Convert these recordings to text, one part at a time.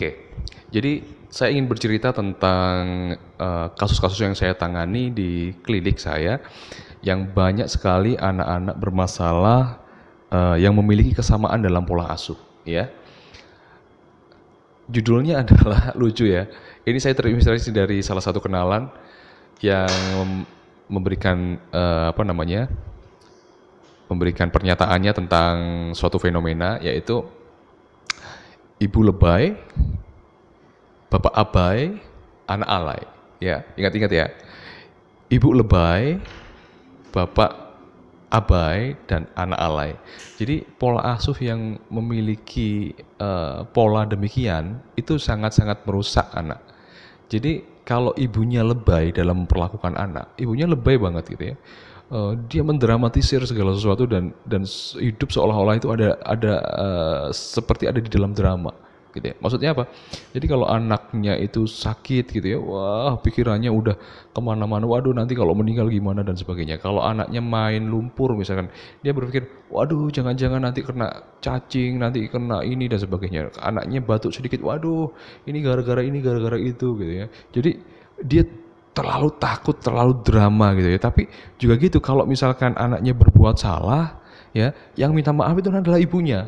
Oke, jadi saya ingin bercerita tentang eh, kasus-kasus uh, yang saya tangani di klinik saya yang banyak sekali anak-anak bermasalah uh, yang memiliki kesamaan dalam pola asuh, ya. Judulnya adalah lucu ya. Ini saya terinspirasi dari salah satu kenalan yang memberikan uh, apa namanya? memberikan pernyataannya tentang suatu fenomena yaitu ibu lebay bapak abai, anak alay. Ya, ingat-ingat ya. Ibu lebay, bapak abai dan anak alay. Jadi pola asuh yang memiliki uh, pola demikian itu sangat-sangat merusak anak. Jadi kalau ibunya lebay dalam memperlakukan anak, ibunya lebay banget gitu ya. Uh, dia mendramatisir segala sesuatu dan dan hidup seolah-olah itu ada ada uh, seperti ada di dalam drama gitu ya. Maksudnya apa? Jadi kalau anaknya itu sakit gitu ya, wah pikirannya udah kemana-mana, waduh nanti kalau meninggal gimana dan sebagainya. Kalau anaknya main lumpur misalkan, dia berpikir, waduh jangan-jangan nanti kena cacing, nanti kena ini dan sebagainya. Anaknya batuk sedikit, waduh ini gara-gara ini, gara-gara itu gitu ya. Jadi dia terlalu takut, terlalu drama gitu ya. Tapi juga gitu kalau misalkan anaknya berbuat salah, ya, yang minta maaf itu adalah ibunya.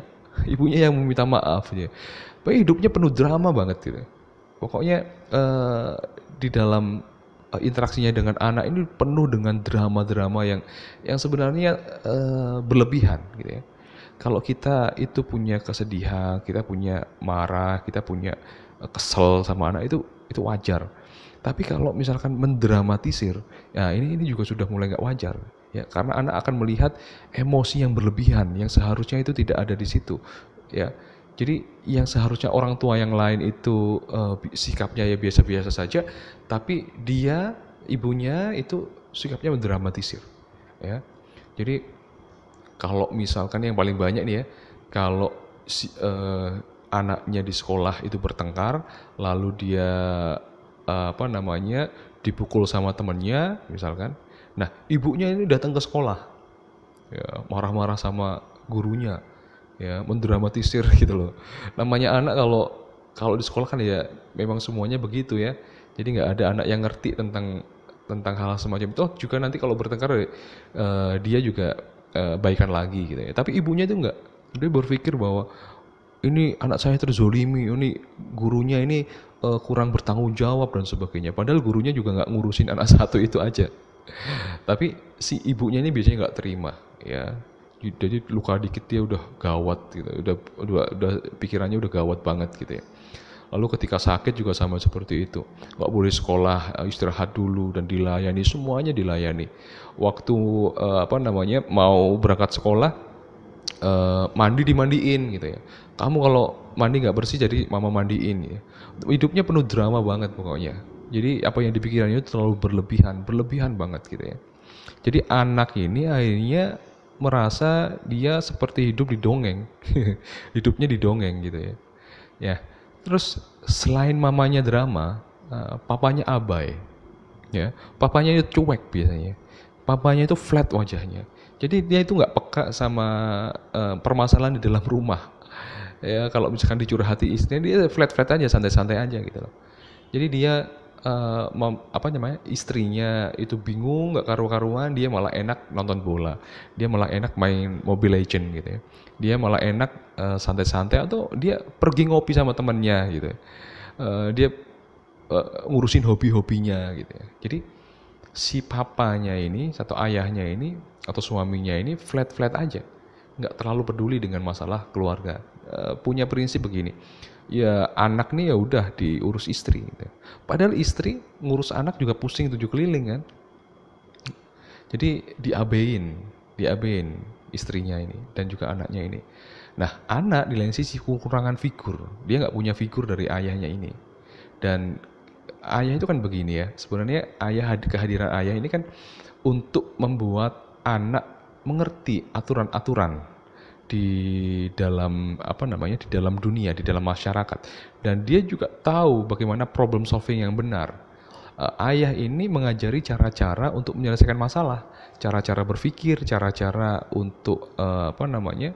Ibunya yang meminta maaf ya Pokoknya hidupnya penuh drama banget gitu. Pokoknya uh, di dalam eh, interaksinya dengan anak ini penuh dengan drama-drama yang yang sebenarnya uh, berlebihan gitu ya. Kalau kita itu punya kesedihan, kita punya marah, kita punya kesel sama anak itu itu wajar. Tapi kalau misalkan mendramatisir, ya ini ini juga sudah mulai nggak wajar ya karena anak akan melihat emosi yang berlebihan yang seharusnya itu tidak ada di situ ya jadi yang seharusnya orang tua yang lain itu uh, sikapnya ya biasa-biasa saja, tapi dia ibunya itu sikapnya mendramatisir, ya. Jadi kalau misalkan yang paling banyak nih ya, kalau si, uh, anaknya di sekolah itu bertengkar, lalu dia uh, apa namanya dipukul sama temennya, misalkan. Nah ibunya ini datang ke sekolah, ya, marah-marah ya, marah -marah sama gurunya ya mendramatisir gitu loh namanya anak kalau kalau di sekolah kan ya memang semuanya begitu ya jadi nggak ada anak yang ngerti tentang tentang hal semacam itu oh, juga nanti kalau bertengkar uh, dia juga uh, baikan lagi gitu ya tapi ibunya itu nggak dia berpikir bahwa ini anak saya terzolimi ini gurunya ini uh, kurang bertanggung jawab dan sebagainya padahal gurunya juga nggak ngurusin anak satu itu aja tapi si ibunya ini biasanya nggak terima ya jadi luka dikit dia udah gawat gitu udah udah, udah pikirannya udah gawat banget gitu ya lalu ketika sakit juga sama seperti itu nggak boleh sekolah eh, istirahat dulu dan dilayani semuanya dilayani waktu uh, apa namanya mau berangkat sekolah uh, mandi dimandiin gitu ya kamu kalau mandi nggak bersih jadi mama mandiin ya hidupnya penuh drama banget pokoknya jadi apa yang dipikirannya itu terlalu berlebihan berlebihan banget gitu ya jadi anak ini akhirnya merasa dia seperti hidup di dongeng hidupnya di dongeng gitu ya ya terus selain mamanya drama eh, papanya abai ya papanya itu cuek biasanya papanya itu flat wajahnya jadi dia itu nggak peka sama uh, permasalahan di dalam rumah ya kalau misalkan dicurhati istrinya dia flat flat aja santai santai aja gitu loh jadi dia uh, apa namanya istrinya itu bingung nggak karu-karuan dia malah enak nonton bola dia malah enak main Mobile Legend gitu ya dia malah enak santai eh, santai-santai atau dia pergi ngopi sama temennya gitu ya. uh, dia uh, ngurusin hobi-hobinya gitu ya jadi si papanya ini atau ayahnya ini atau suaminya ini flat-flat aja nggak terlalu peduli dengan masalah keluarga uh, punya prinsip begini ya anak nih ya udah diurus istri gitu. Padahal istri ngurus anak juga pusing tujuh keliling kan. Jadi diabein, diabein istrinya ini dan juga anaknya ini. Nah, anak di lain sisi kekurangan figur. Dia nggak punya figur dari ayahnya ini. Dan ayah itu kan begini ya. Sebenarnya ayah kehadiran ayah ini kan untuk membuat anak mengerti aturan-aturan di dalam apa namanya di dalam dunia di dalam masyarakat dan dia juga tahu bagaimana problem solving yang benar uh, ayah ini mengajari cara-cara untuk menyelesaikan masalah cara-cara berpikir cara-cara untuk uh, apa namanya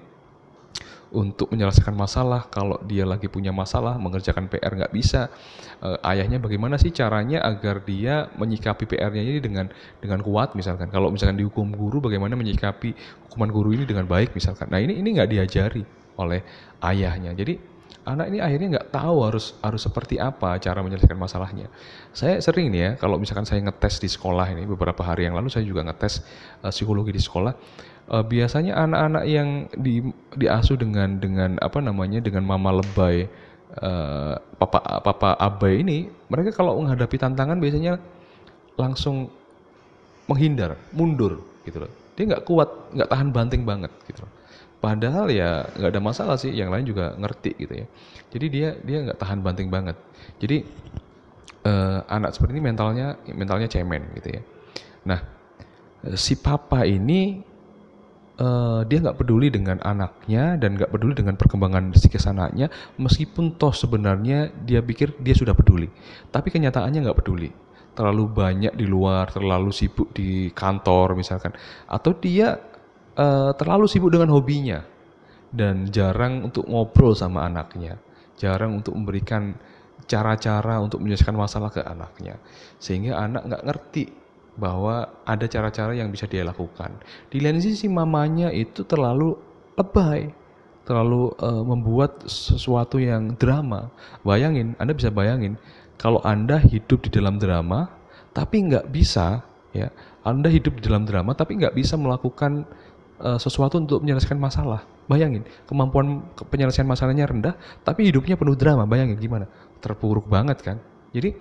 untuk menyelesaikan masalah. Kalau dia lagi punya masalah, mengerjakan PR nggak bisa. Uh, ayahnya bagaimana sih caranya agar dia menyikapi PR-nya ini dengan dengan kuat misalkan. Kalau misalkan dihukum guru, bagaimana menyikapi hukuman guru ini dengan baik misalkan. Nah ini ini nggak diajari oleh ayahnya. Jadi anak ini akhirnya nggak tahu harus harus seperti apa cara menyelesaikan masalahnya. Saya sering nih ya, kalau misalkan saya ngetes di sekolah ini beberapa hari yang lalu saya juga ngetes uh, psikologi di sekolah. Uh, biasanya anak-anak yang di diasuh dengan dengan apa namanya dengan mama lebay, uh, papa papa abai ini, mereka kalau menghadapi tantangan biasanya langsung menghindar, mundur gitu loh. Dia nggak kuat, nggak tahan banting banget gitu loh. Padahal ya nggak ada masalah sih, yang lain juga ngerti gitu ya. Jadi dia dia nggak tahan banting banget. Jadi eh, anak seperti ini mentalnya mentalnya cemen gitu ya. Nah si papa ini eh, dia nggak peduli dengan anaknya dan nggak peduli dengan perkembangan psikis anaknya, meskipun toh sebenarnya dia pikir dia sudah peduli, tapi kenyataannya nggak peduli terlalu banyak di luar, terlalu sibuk di kantor misalkan, atau dia Eh, terlalu sibuk dengan hobinya dan jarang untuk ngobrol sama anaknya, jarang untuk memberikan cara-cara untuk menyelesaikan masalah ke anaknya, sehingga anak nggak ngerti bahwa ada cara-cara yang bisa dia lakukan. Di lain sisi mamanya itu terlalu lebay, terlalu uh, membuat sesuatu yang drama. Bayangin, Anda bisa bayangin kalau Anda hidup di dalam drama, tapi nggak bisa ya, Anda hidup di dalam drama tapi nggak bisa melakukan Eh, sesuatu untuk menyelesaikan masalah. Bayangin, kemampuan penyelesaian masalahnya rendah, tapi hidupnya penuh drama. Bayangin gimana? Terpuruk banget kan? Jadi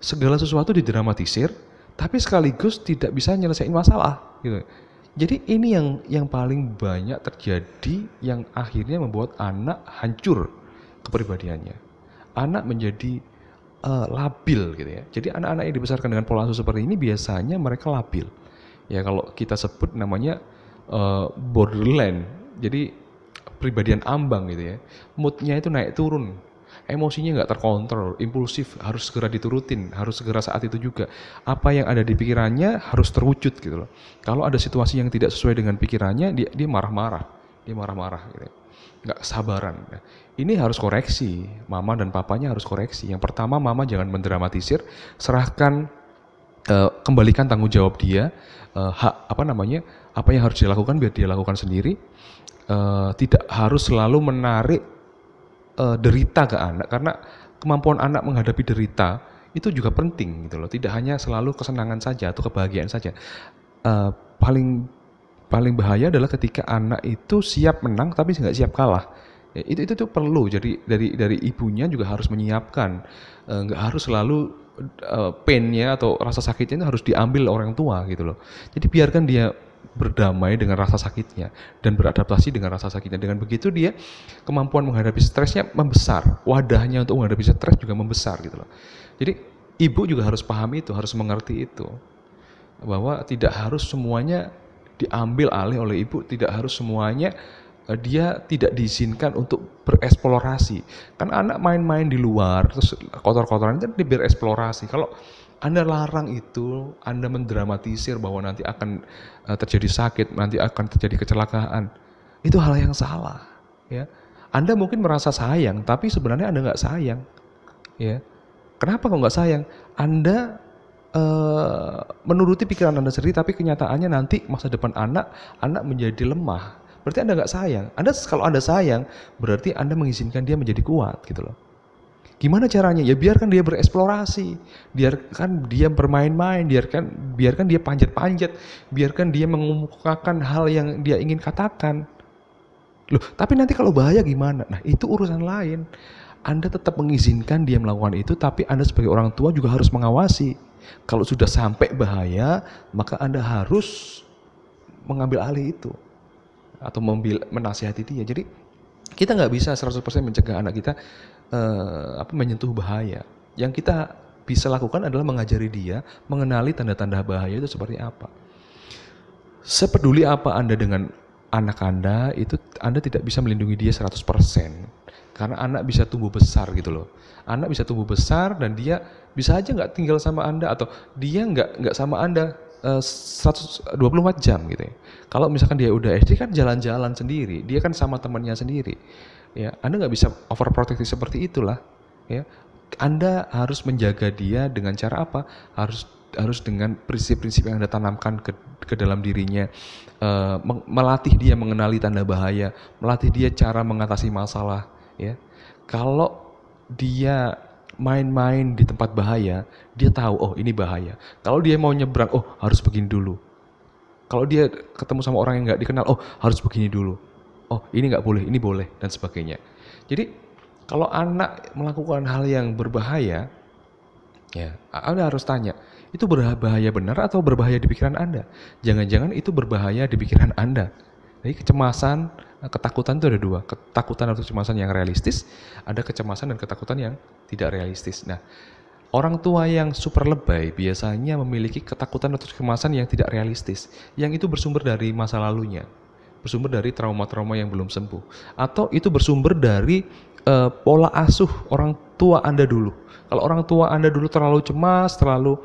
segala sesuatu didramatisir, tapi sekaligus tidak bisa nyelesain masalah. Gitu. Jadi ini yang yang paling banyak terjadi yang akhirnya membuat anak hancur kepribadiannya. Anak menjadi uh, labil gitu ya. Jadi anak-anak yang dibesarkan dengan pola asuh seperti ini biasanya mereka labil. Ya kalau kita sebut namanya uh, borderline jadi pribadian ambang gitu ya moodnya itu naik turun emosinya nggak terkontrol impulsif harus segera diturutin harus segera saat itu juga apa yang ada di pikirannya harus terwujud gitu loh kalau ada situasi yang tidak sesuai dengan pikirannya dia dia marah-marah dia marah-marah gitu ya nggak sabaran. Nah, ini harus koreksi, mama dan papanya harus koreksi. Yang pertama, mama jangan mendramatisir, serahkan, uh, kembalikan tanggung jawab dia, uh, hak apa namanya, apa yang harus dilakukan biar dia lakukan sendiri uh, tidak harus selalu menarik uh, derita ke anak karena kemampuan anak menghadapi derita itu juga penting gitu loh tidak hanya selalu kesenangan saja atau kebahagiaan saja uh, paling paling bahaya adalah ketika anak itu siap menang tapi nggak siap kalah ya, itu itu tuh perlu jadi dari dari ibunya juga harus menyiapkan nggak uh, harus selalu uh, painnya atau rasa sakitnya itu harus diambil orang tua gitu loh jadi biarkan dia berdamai dengan rasa sakitnya dan beradaptasi dengan rasa sakitnya. Dengan begitu dia kemampuan menghadapi stresnya membesar, wadahnya untuk menghadapi stres juga membesar gitu loh. Jadi ibu juga harus pahami itu, harus mengerti itu bahwa tidak harus semuanya diambil alih oleh ibu, tidak harus semuanya eh, dia tidak diizinkan untuk bereksplorasi. Kan anak main-main di luar, terus kotor-kotoran itu dia bereksplorasi. Kalau anda larang itu, Anda mendramatisir bahwa nanti akan eh, terjadi sakit, nanti akan terjadi kecelakaan. Itu hal yang salah, ya. Anda mungkin merasa sayang, tapi sebenarnya Anda nggak sayang, ya. Kenapa kok nggak sayang? Anda Uh, menuruti pikiran Anda sendiri, tapi kenyataannya nanti masa depan anak, anak menjadi lemah. Berarti Anda nggak sayang. Anda kalau Anda sayang, berarti Anda mengizinkan dia menjadi kuat gitu loh. Gimana caranya? Ya biarkan dia bereksplorasi, biarkan dia bermain-main, biarkan biarkan dia panjat-panjat, biarkan dia mengemukakan hal yang dia ingin katakan. Loh, tapi nanti kalau bahaya gimana? Nah, itu urusan lain. Anda tetap mengizinkan dia melakukan itu, tapi Anda sebagai orang tua juga harus mengawasi. Kalau sudah sampai bahaya, maka Anda harus mengambil alih itu atau menasihati dia. Jadi kita nggak bisa 100% mencegah anak kita uh, apa menyentuh bahaya. Yang kita bisa lakukan adalah mengajari dia mengenali tanda-tanda bahaya itu seperti apa. Sepeduli apa Anda dengan anak Anda, itu Anda tidak bisa melindungi dia 100%. Karena anak bisa tumbuh besar gitu loh. Anak bisa tumbuh besar dan dia bisa aja nggak tinggal sama Anda atau dia nggak nggak sama Anda Eh, uh, 124 jam gitu ya. Kalau misalkan dia udah SD kan jalan-jalan sendiri, dia kan sama temannya sendiri. Ya, Anda nggak bisa overprotective seperti itulah. Ya, Anda harus menjaga dia dengan cara apa? Harus harus dengan prinsip-prinsip yang Anda tanamkan ke, ke dalam dirinya, uh, melatih dia mengenali tanda bahaya, melatih dia cara mengatasi masalah. Ya, kalau dia main-main di tempat bahaya, dia tahu oh ini bahaya. Kalau dia mau nyebrang, oh harus begini dulu. Kalau dia ketemu sama orang yang nggak dikenal, oh harus begini dulu. Oh ini nggak boleh, ini boleh dan sebagainya. Jadi kalau anak melakukan hal yang berbahaya, ya Anda harus tanya, itu berbahaya benar atau berbahaya di pikiran Anda? Jangan-jangan itu berbahaya di pikiran Anda jadi kecemasan, eh, ketakutan itu ada dua. Ketakutan atau kecemasan yang realistis, ada kecemasan dan ketakutan yang tidak realistis. Nah, orang tua yang super lebay biasanya memiliki ketakutan atau kecemasan yang tidak realistis, yang itu bersumber dari masa lalunya, bersumber dari trauma-trauma yang belum sembuh, atau itu bersumber dari uh, pola asuh orang tua Anda dulu. Kalau orang tua Anda dulu terlalu cemas, terlalu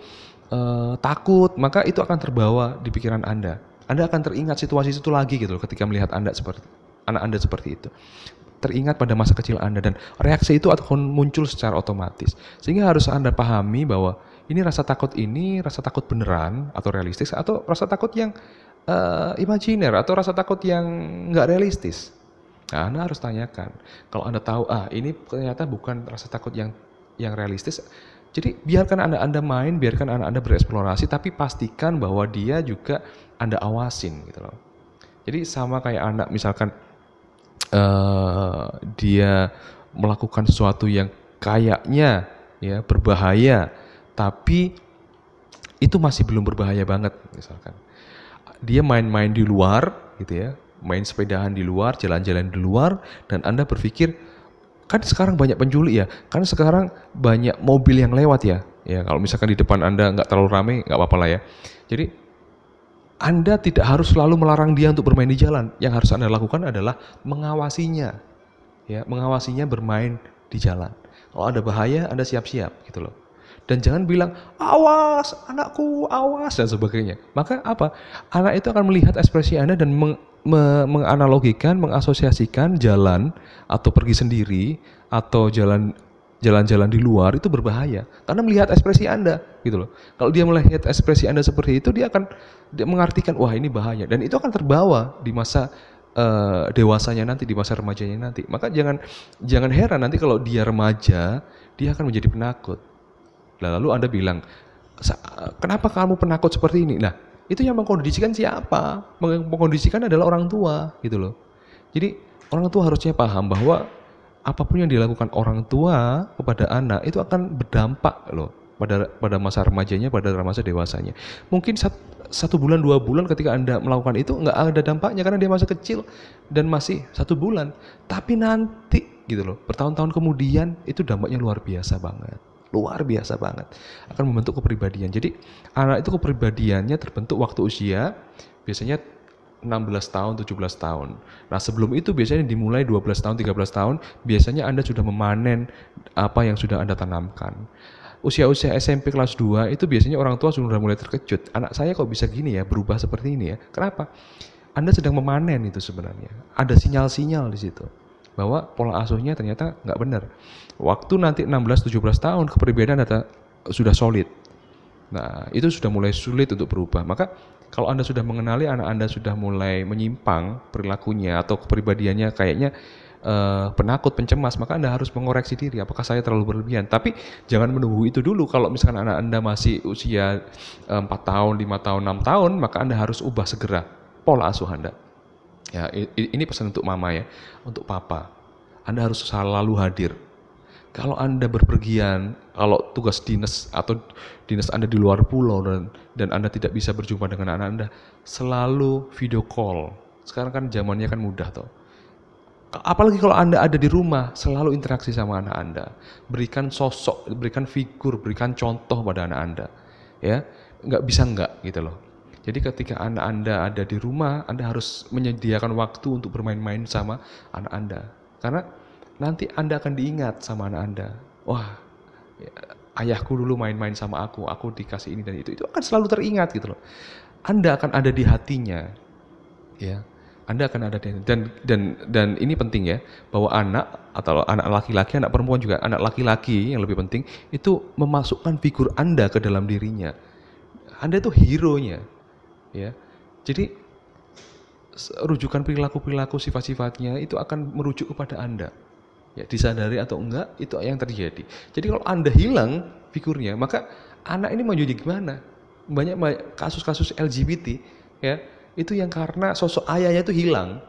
uh, takut, maka itu akan terbawa di pikiran Anda anda akan teringat situasi itu lagi gitu loh ketika melihat Anda seperti anak Anda seperti itu. Teringat pada masa kecil Anda dan reaksi itu akan muncul secara otomatis. Sehingga harus Anda pahami bahwa ini rasa takut ini rasa takut beneran atau realistis atau rasa takut yang uh, imajiner atau rasa takut yang enggak realistis. Nah, Anda harus tanyakan. Kalau Anda tahu ah ini ternyata bukan rasa takut yang yang realistis, jadi biarkan anak Anda main, biarkan anak Anda bereksplorasi, tapi pastikan bahwa dia juga anda awasin gitu loh. Jadi sama kayak anak misalkan uh, dia melakukan sesuatu yang kayaknya ya berbahaya, tapi itu masih belum berbahaya banget misalkan. Dia main-main di luar gitu ya, main sepedahan di luar, jalan-jalan di luar dan Anda berpikir kan sekarang banyak penculik ya, kan sekarang banyak mobil yang lewat ya. Ya kalau misalkan di depan Anda nggak terlalu ramai, nggak apa-apa lah ya. Jadi anda tidak harus selalu melarang dia untuk bermain di jalan. Yang harus Anda lakukan adalah mengawasinya. Ya, mengawasinya bermain di jalan. Kalau ada bahaya, Anda siap-siap gitu loh. Dan jangan bilang, awas anakku, awas, dan sebagainya. Maka apa? Anak itu akan melihat ekspresi Anda dan meng, me, menganalogikan, mengasosiasikan jalan atau pergi sendiri atau jalan jalan-jalan di luar itu berbahaya karena melihat ekspresi Anda gitu loh. Kalau dia melihat ekspresi Anda seperti itu dia akan dia mengartikan wah ini bahaya dan itu akan terbawa di masa uh, dewasanya nanti di masa remajanya nanti. Maka jangan jangan heran nanti kalau dia remaja dia akan menjadi penakut. Lalu Anda bilang kenapa kamu penakut seperti ini? Nah, itu yang mengkondisikan siapa? Mengkondisikan adalah orang tua gitu loh. Jadi orang tua harusnya paham bahwa apapun yang dilakukan orang tua kepada anak itu akan berdampak loh pada pada masa remajanya, pada masa dewasanya. Mungkin sat, satu bulan dua bulan ketika anda melakukan itu nggak ada dampaknya karena dia masa kecil dan masih satu bulan. Tapi nanti gitu loh, bertahun-tahun kemudian itu dampaknya luar biasa banget luar biasa banget akan membentuk kepribadian jadi anak itu kepribadiannya terbentuk waktu usia biasanya 16 tahun, 17 tahun. Nah, sebelum itu biasanya dimulai 12 tahun, 13 tahun, biasanya Anda sudah memanen apa yang sudah Anda tanamkan. Usia-usia SMP kelas 2 itu biasanya orang tua sudah mulai terkejut. Anak saya kok bisa gini ya, berubah seperti ini ya. Kenapa? Anda sedang memanen itu sebenarnya. Ada sinyal-sinyal di situ bahwa pola asuhnya ternyata nggak benar. Waktu nanti 16-17 tahun kepribadian data sudah solid. Nah, itu sudah mulai sulit untuk berubah. Maka kalau Anda sudah mengenali anak Anda sudah mulai menyimpang perilakunya atau kepribadiannya kayaknya uh, penakut, pencemas, maka Anda harus mengoreksi diri apakah saya terlalu berlebihan. Tapi jangan menunggu itu dulu. Kalau misalkan anak Anda masih usia uh, eh, 4 tahun, 5 tahun, 6 tahun, maka Anda harus ubah segera pola asuh Anda. Ya, ini pesan untuk mama ya, untuk papa. Anda harus selalu hadir kalau Anda berpergian, kalau tugas dinas atau dinas Anda di luar pulau dan, dan Anda tidak bisa berjumpa dengan anak Anda, selalu video call. Sekarang kan zamannya kan mudah toh. Apalagi kalau Anda ada di rumah, selalu interaksi sama anak Anda. Berikan sosok, berikan figur, berikan contoh pada anak Anda. Ya, nggak bisa nggak gitu loh. Jadi ketika anak Anda ada di rumah, Anda harus menyediakan waktu untuk bermain-main sama anak Anda. Karena nanti Anda akan diingat sama anak Anda. Wah, ayahku dulu main-main sama aku, aku dikasih ini dan itu. Itu akan selalu teringat gitu loh. Anda akan ada di hatinya. Ya. Anda akan ada di dan dan dan ini penting ya, bahwa anak atau anak laki-laki, anak perempuan juga, anak laki-laki yang lebih penting itu memasukkan figur Anda ke dalam dirinya. Anda itu hero-nya. Ya. Jadi rujukan perilaku-perilaku sifat-sifatnya itu akan merujuk kepada Anda ya disadari atau enggak itu yang terjadi jadi kalau anda hilang figurnya maka anak ini mau jadi gimana banyak kasus-kasus LGBT ya itu yang karena sosok ayahnya itu hilang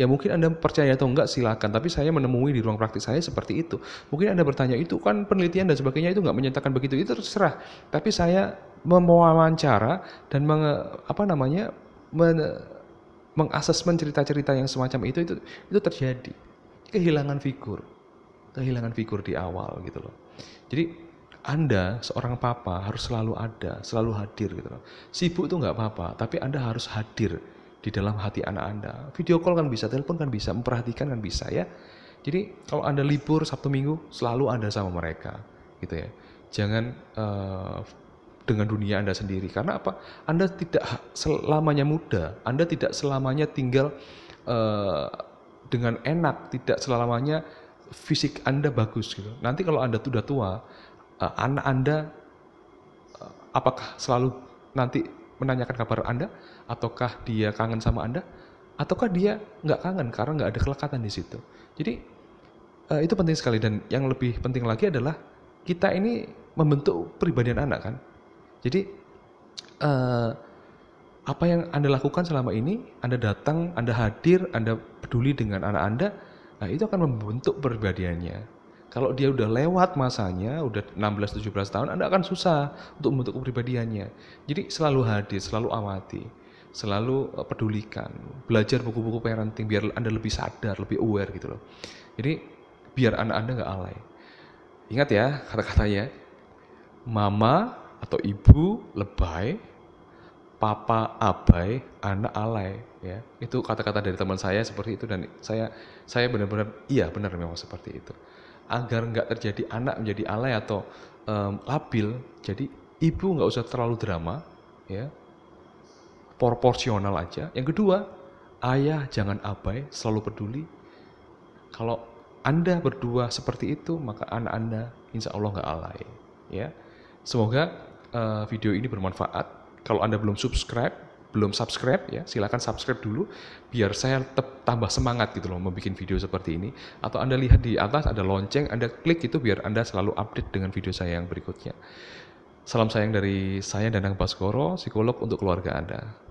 ya mungkin anda percaya atau enggak silakan tapi saya menemui di ruang praktik saya seperti itu mungkin anda bertanya itu kan penelitian dan sebagainya itu enggak menyatakan begitu itu terserah tapi saya mewawancara dan menge, apa namanya men, mengasesmen cerita-cerita yang semacam itu itu itu terjadi kehilangan figur kehilangan figur di awal gitu loh jadi anda seorang papa harus selalu ada selalu hadir gitu loh sibuk tuh nggak apa-apa tapi anda harus hadir di dalam hati anak anda video call kan bisa telepon kan bisa memperhatikan kan bisa ya jadi kalau anda libur sabtu minggu selalu anda sama mereka gitu ya jangan uh, dengan dunia Anda sendiri. Karena apa? Anda tidak selamanya muda, Anda tidak selamanya tinggal eh, dengan enak tidak selamanya fisik Anda bagus gitu. Nanti kalau Anda sudah tua, uh, anak Anda uh, apakah selalu nanti menanyakan kabar Anda ataukah dia kangen sama Anda ataukah dia nggak kangen karena nggak ada kelekatan di situ. Jadi uh, itu penting sekali dan yang lebih penting lagi adalah kita ini membentuk peribadian anak kan. Jadi uh, apa yang Anda lakukan selama ini, Anda datang, Anda hadir, Anda peduli dengan anak Anda, nah itu akan membentuk perbedaannya Kalau dia udah lewat masanya, udah 16-17 tahun, Anda akan susah untuk membentuk kepribadiannya. Jadi selalu hadir, selalu amati, selalu eh, pedulikan, belajar buku-buku parenting biar Anda lebih sadar, lebih aware gitu loh. Jadi biar anak Anda nggak alay. Ingat ya kata-katanya, mama atau ibu lebay, papa abai, anak alay, ya. Itu kata-kata dari teman saya seperti itu dan saya saya benar-benar iya benar memang seperti itu. Agar nggak terjadi anak menjadi alay atau um, labil, jadi ibu nggak usah terlalu drama, ya. Proporsional aja. Yang kedua, ayah jangan abai, selalu peduli. Kalau anda berdua seperti itu, maka anak Anda insya Allah nggak alay. Ya, semoga uh, video ini bermanfaat kalau Anda belum subscribe, belum subscribe ya silahkan subscribe dulu biar saya tetap tambah semangat gitu loh membuat video seperti ini atau anda lihat di atas ada lonceng anda klik itu biar anda selalu update dengan video saya yang berikutnya salam sayang dari saya Danang Baskoro psikolog untuk keluarga anda